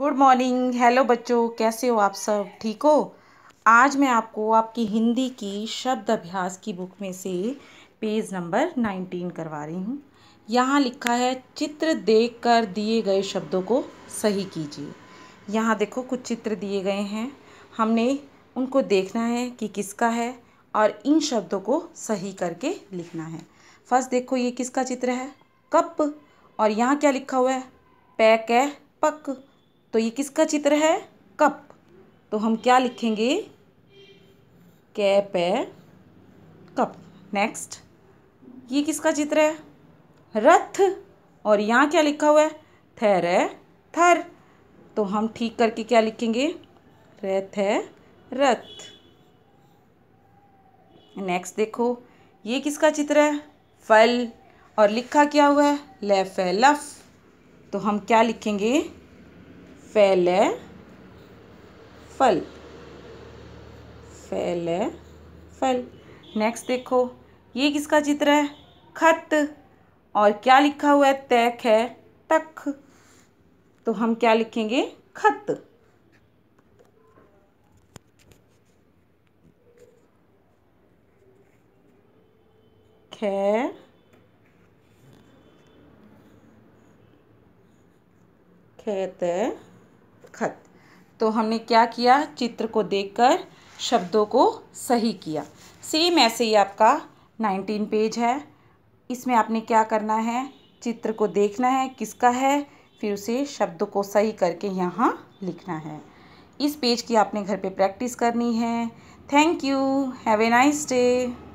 good morning hello बच्चों कैसे हो आप सब ठीक हो आज मैं आपको आपकी हिंदी की शब्द अभ्यास की बुक में से पेज नंबर नाइनटीन करवा रही हूँ यहाँ लिखा है चित्र देख कर दिए गए शब्दों को सही कीजिए यहाँ देखो कुछ चित्र दिए गए हैं हमने उनको देखना है कि किसका है और इन शब्दों को सही करके लिखना है फर्स्ट देखो ये किसका चित्र है कप और यहाँ क्या लिखा हुआ है पैक है पक तो ये किसका चित्र है कप तो हम क्या लिखेंगे कैप है कप नेक्स्ट ये किसका चित्र है रथ और यहाँ क्या लिखा हुआ है थैर है थर तो हम ठीक करके क्या लिखेंगे रथ है रथ नेक्स्ट देखो ये किसका चित्र है फल और लिखा क्या हुआ है लेफ है लफ तो हम क्या लिखेंगे फैले फल फैले फल नेक्स्ट देखो ये किसका चित्र है खत और क्या लिखा हुआ है तय है तख तो हम क्या लिखेंगे खत खे खेत खत तो हमने क्या किया चित्र को देखकर शब्दों को सही किया सेम ऐसे ही आपका नाइनटीन पेज है इसमें आपने क्या करना है चित्र को देखना है किसका है फिर उसे शब्द को सही करके यहाँ लिखना है इस पेज की आपने घर पे प्रैक्टिस करनी है thank you have a nice day